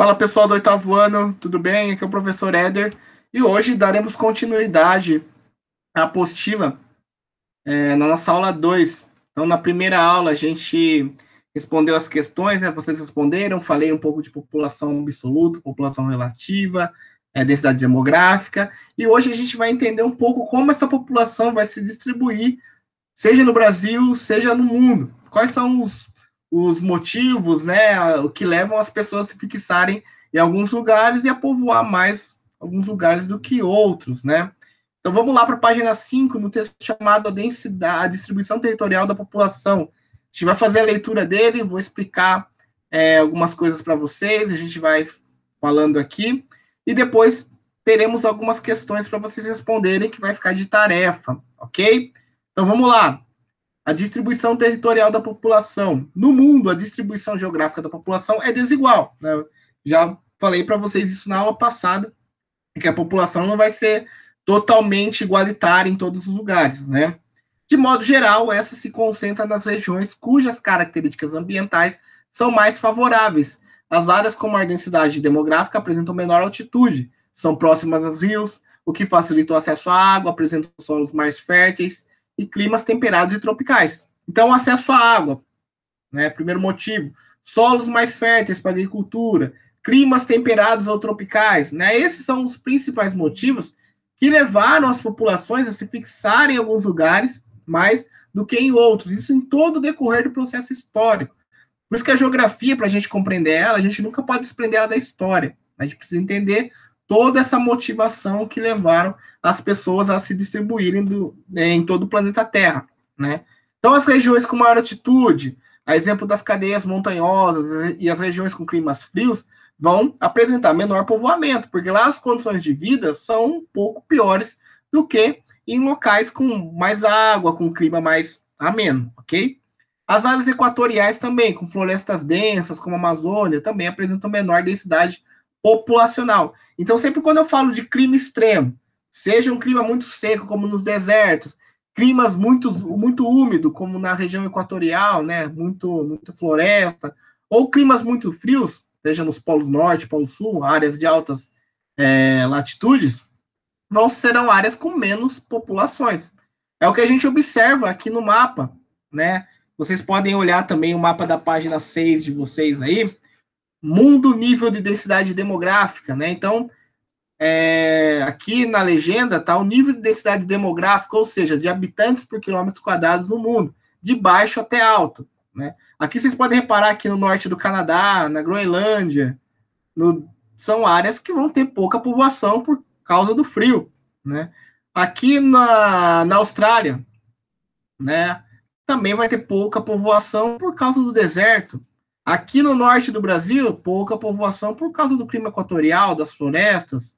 Fala pessoal do oitavo ano, tudo bem? Aqui é o professor Éder e hoje daremos continuidade à apostila é, na nossa aula 2. Então, na primeira aula, a gente respondeu as questões, né? Vocês responderam, falei um pouco de população absoluta, população relativa, é, densidade demográfica, e hoje a gente vai entender um pouco como essa população vai se distribuir, seja no Brasil, seja no mundo. Quais são os os motivos, né, o que levam as pessoas a se fixarem em alguns lugares e a povoar mais alguns lugares do que outros, né? Então vamos lá para a página 5, no texto chamado a densidade, a distribuição territorial da população. A gente vai fazer a leitura dele, vou explicar é, algumas coisas para vocês, a gente vai falando aqui, e depois teremos algumas questões para vocês responderem que vai ficar de tarefa, ok? Então vamos lá. A distribuição territorial da população. No mundo, a distribuição geográfica da população é desigual. Né? Já falei para vocês isso na aula passada, que a população não vai ser totalmente igualitária em todos os lugares, né? De modo geral, essa se concentra nas regiões cujas características ambientais são mais favoráveis. As áreas com maior densidade demográfica apresentam menor altitude, são próximas aos rios, o que facilita o acesso à água, apresentam solos mais férteis, e climas temperados e tropicais. Então, acesso à água, né? Primeiro motivo. Solos mais férteis para agricultura, climas temperados ou tropicais, né? Esses são os principais motivos que levaram as populações a se fixarem em alguns lugares mais do que em outros. Isso em todo o decorrer do processo histórico. Por isso que a geografia, para a gente compreender ela, a gente nunca pode desprender ela da história. A gente precisa entender toda essa motivação que levaram as pessoas a se distribuírem do, né, em todo o planeta Terra, né? Então, as regiões com maior altitude, a exemplo das cadeias montanhosas e as regiões com climas frios, vão apresentar menor povoamento, porque lá as condições de vida são um pouco piores do que em locais com mais água, com clima mais ameno, ok? As áreas equatoriais também, com florestas densas, como a Amazônia, também apresentam menor densidade populacional. Então, sempre quando eu falo de clima extremo, seja um clima muito seco, como nos desertos, climas muito, muito úmido, como na região equatorial, né? Muito, muito floresta, ou climas muito frios, seja nos polos norte, polo sul, áreas de altas é, latitudes, vão serão áreas com menos populações. É o que a gente observa aqui no mapa, né? Vocês podem olhar também o mapa da página 6 de vocês aí mundo nível de densidade demográfica, né? Então, é, aqui na legenda tá o nível de densidade demográfica, ou seja, de habitantes por quilômetros quadrados no mundo, de baixo até alto, né? Aqui vocês podem reparar que no norte do Canadá, na Groenlândia, no, são áreas que vão ter pouca povoação por causa do frio, né? Aqui na, na Austrália, né? Também vai ter pouca povoação por causa do deserto, Aqui no norte do Brasil, pouca povoação por causa do clima equatorial, das florestas.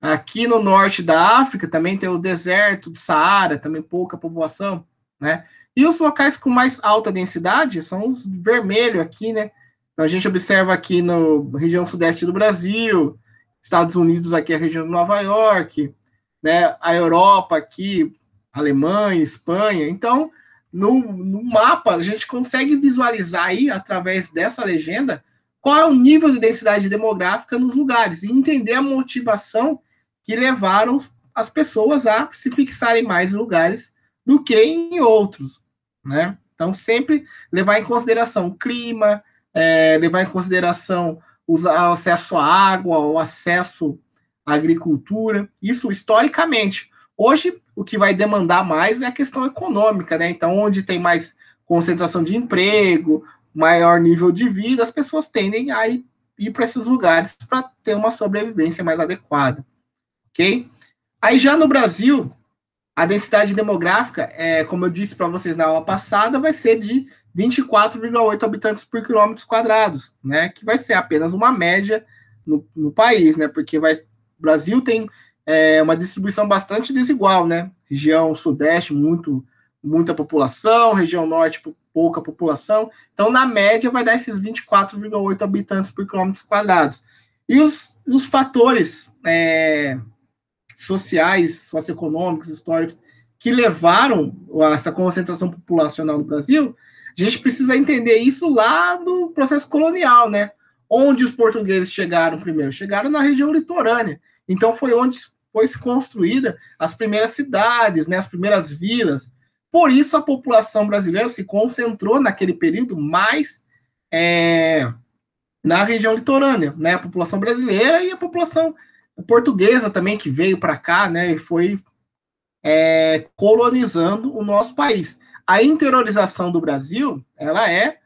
Aqui no norte da África também tem o deserto do Saara, também pouca povoação, né? E os locais com mais alta densidade são os vermelhos aqui, né? Então, a gente observa aqui na região sudeste do Brasil, Estados Unidos aqui a região de Nova York, né? A Europa aqui, Alemanha, Espanha. Então, no, no mapa, a gente consegue visualizar aí, através dessa legenda, qual é o nível de densidade demográfica nos lugares e entender a motivação que levaram as pessoas a se fixarem mais em lugares do que em outros, né? Então, sempre levar em consideração o clima, é, levar em consideração o acesso à água, o acesso à agricultura, isso historicamente. Hoje, o que vai demandar mais é a questão econômica, né? Então, onde tem mais concentração de emprego, maior nível de vida, as pessoas tendem a ir, ir para esses lugares para ter uma sobrevivência mais adequada, ok? Aí já no Brasil, a densidade demográfica, é, como eu disse para vocês na aula passada, vai ser de 24,8 habitantes por quilômetro quadrados, né? Que vai ser apenas uma média no, no país, né? Porque vai, o Brasil tem é uma distribuição bastante desigual, né? Região sudeste, muito, muita população, região norte, pouca população. Então, na média, vai dar esses 24,8 habitantes por quilômetro quadrado. E os, os fatores é, sociais, socioeconômicos, históricos, que levaram a essa concentração populacional no Brasil, a gente precisa entender isso lá do processo colonial, né? Onde os portugueses chegaram primeiro? Chegaram na região litorânea. Então, foi onde foi se construída as primeiras cidades, né, as primeiras vilas. Por isso a população brasileira se concentrou naquele período mais é, na região litorânea, né, a população brasileira e a população portuguesa também que veio para cá, né, e foi é, colonizando o nosso país. A interiorização do Brasil, ela é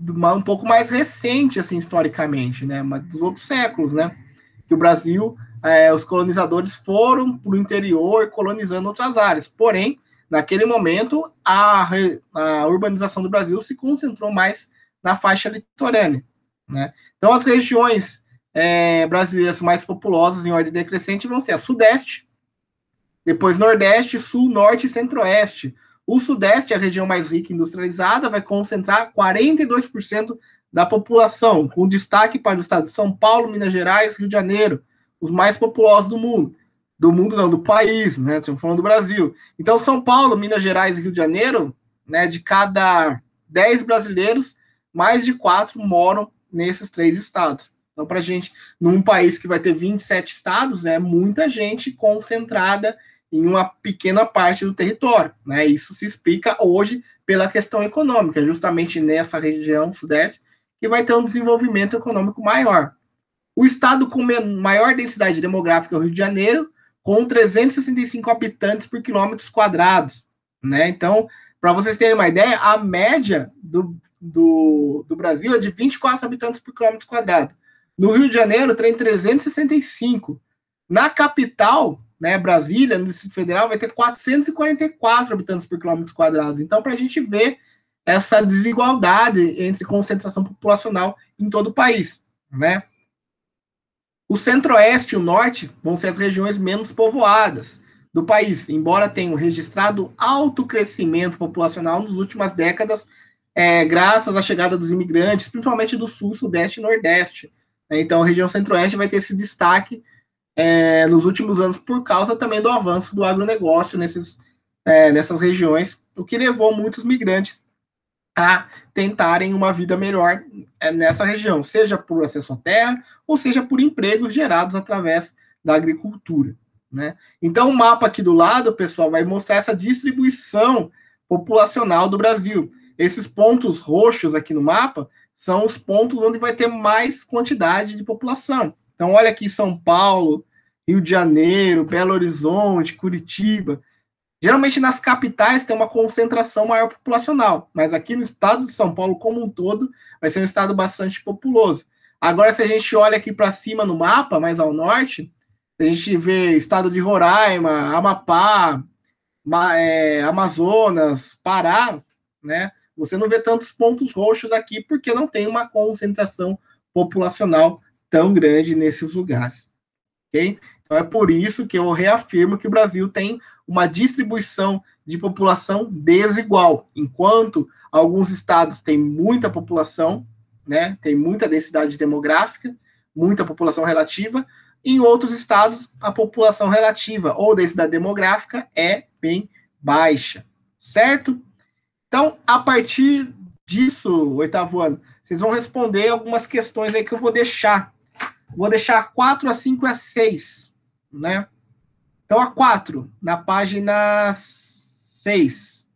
uma, um pouco mais recente, assim, historicamente, né, dos outros séculos, né, que o Brasil é, os colonizadores foram para o interior colonizando outras áreas. Porém, naquele momento, a, a urbanização do Brasil se concentrou mais na faixa litorânea. Né? Então, as regiões é, brasileiras mais populosas em ordem decrescente vão ser a Sudeste, depois Nordeste, Sul, Norte e Centro-Oeste. O Sudeste, a região mais rica e industrializada, vai concentrar 42% da população, com destaque para o estado de São Paulo, Minas Gerais, Rio de Janeiro, os mais populosos do mundo. Do mundo não, do país, né? Estamos falando do Brasil. Então, São Paulo, Minas Gerais e Rio de Janeiro, né, de cada 10 brasileiros, mais de 4 moram nesses três estados. Então, para gente, num país que vai ter 27 estados, é né, muita gente concentrada em uma pequena parte do território. Né? Isso se explica hoje pela questão econômica, justamente nessa região sudeste, que vai ter um desenvolvimento econômico maior. O estado com maior densidade demográfica é o Rio de Janeiro, com 365 habitantes por quilômetros quadrados. Né? Então, para vocês terem uma ideia, a média do, do, do Brasil é de 24 habitantes por quilômetro quadrado. No Rio de Janeiro, tem 365. É Na capital, né, Brasília, no Distrito Federal, vai ter 444 habitantes por quilômetro quadrado. Então, para a gente ver essa desigualdade entre concentração populacional em todo o país, né? O centro-oeste e o norte vão ser as regiões menos povoadas do país, embora tenham registrado alto crescimento populacional nas últimas décadas, é, graças à chegada dos imigrantes, principalmente do sul, sudeste e nordeste. Né? Então, a região centro-oeste vai ter esse destaque é, nos últimos anos por causa também do avanço do agronegócio nesses, é, nessas regiões, o que levou muitos migrantes a tentarem uma vida melhor eh, nessa região, seja por acesso à terra ou seja por empregos gerados através da agricultura. Né? Então, o mapa aqui do lado, pessoal, vai mostrar essa distribuição populacional do Brasil. Esses pontos roxos aqui no mapa são os pontos onde vai ter mais quantidade de população. Então, olha aqui São Paulo, Rio de Janeiro, Belo Horizonte, Curitiba. Geralmente nas capitais tem uma concentração maior populacional, mas aqui no estado de São Paulo como um todo vai ser um estado bastante populoso. Agora, se a gente olha aqui para cima no mapa, mais ao norte, a gente vê estado de Roraima, Amapá, é, Amazonas, Pará, né? Você não vê tantos pontos roxos aqui porque não tem uma concentração populacional tão grande nesses lugares. Okay? Então é por isso que eu reafirmo que o Brasil tem uma distribuição de população desigual. Enquanto alguns estados têm muita população, né, tem muita densidade demográfica, muita população relativa, em outros estados a população relativa ou densidade demográfica é bem baixa, certo? Então, a partir disso, oitavo ano, vocês vão responder algumas questões aí que eu vou deixar. Vou deixar 4 a 5 a 6 né? Então, a 4, na página 6.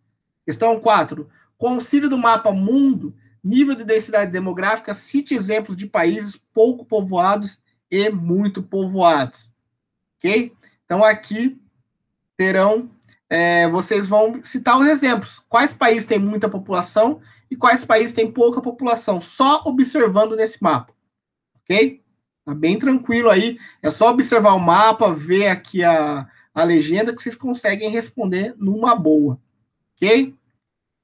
Questão 4. conselho do mapa mundo, nível de densidade demográfica, cite exemplos de países pouco povoados e muito povoados. Ok? Então, aqui terão. É, vocês vão citar os exemplos. Quais países têm muita população e quais países têm pouca população, só observando nesse mapa. Ok? Tá bem tranquilo aí. É só observar o mapa, ver aqui a, a legenda que vocês conseguem responder numa boa. Ok?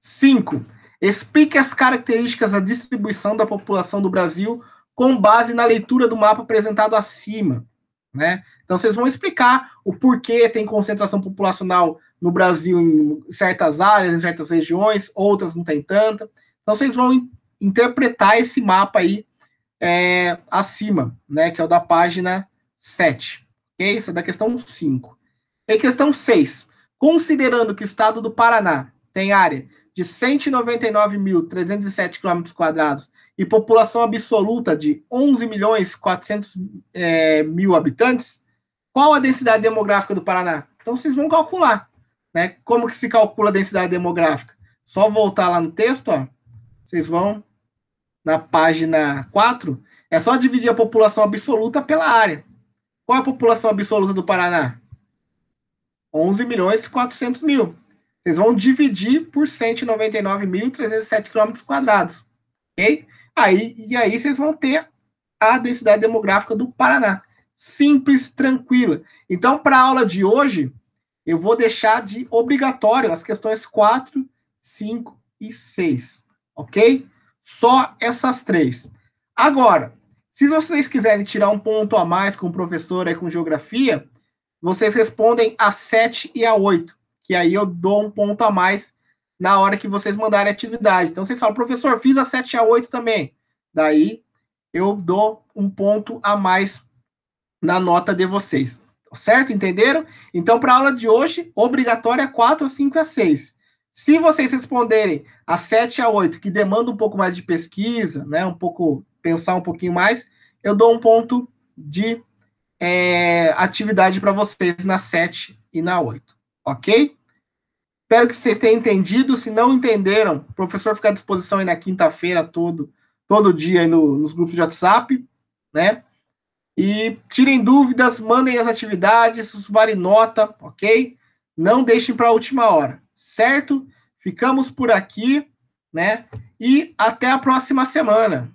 5. Explique as características da distribuição da população do Brasil com base na leitura do mapa apresentado acima. Né? Então, vocês vão explicar o porquê tem concentração populacional no Brasil em certas áreas, em certas regiões, outras não tem tanta. Então, vocês vão interpretar esse mapa aí é, acima, né, que é o da página 7. Okay? Essa é da questão 5. E questão 6. Considerando que o estado do Paraná tem área de 199.307 km e população absoluta de 11.400.000 milhões é, mil habitantes, qual a densidade demográfica do Paraná? Então vocês vão calcular, né? Como que se calcula a densidade demográfica? Só voltar lá no texto, ó, vocês vão na página 4, é só dividir a população absoluta pela área. Qual é a população absoluta do Paraná? 11 milhões e 400 mil. Vocês vão dividir por 199.307 km quadrados. Ok? Aí, e aí vocês vão ter a densidade demográfica do Paraná. Simples, tranquila. Então, para a aula de hoje, eu vou deixar de obrigatório as questões 4, 5 e 6. Ok? Só essas três. Agora, se vocês quiserem tirar um ponto a mais com o professor e com geografia, vocês respondem a 7 e a 8, que aí eu dou um ponto a mais na hora que vocês mandarem atividade. Então vocês falam, professor, fiz a 7 e a 8 também. Daí eu dou um ponto a mais na nota de vocês. Certo? Entenderam? Então, para a aula de hoje, obrigatória 4, 5 e 6. Se vocês responderem a 7 a 8, que demanda um pouco mais de pesquisa, né, um pouco pensar um pouquinho mais, eu dou um ponto de é, atividade para vocês na 7 e na 8, ok? Espero que vocês tenham entendido. Se não entenderam, o professor fica à disposição aí na quinta-feira todo, todo dia no, nos grupos de WhatsApp, né? E tirem dúvidas, mandem as atividades, vale nota, ok? Não deixem para a última hora certo? Ficamos por aqui, né? E até a próxima semana.